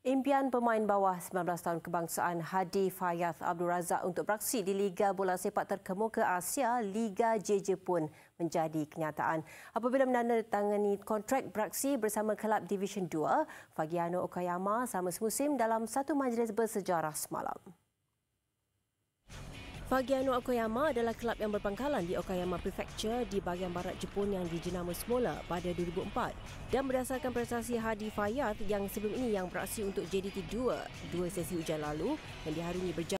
Impian pemain bawah 19 tahun kebangsaan Hadi Fayyaz Abdul Razak untuk beraksi di Liga Bola Sepak Terkemuka Asia, Liga JJ pun menjadi kenyataan. Apabila menandatangani kontrak beraksi bersama kelab Division 2, Fagiano Okayama sama semusim dalam satu majlis bersejarah semalam. Fagiano Okayama adalah kelab yang berpangkalan di Okayama Prefecture di bahagian barat Jepun yang dijenama semula pada 2004 dan berdasarkan prestasi Hadi Fayat yang sebelum ini yang beraksi untuk JDT 2 dua sesi hujan lalu yang diharungi berjalan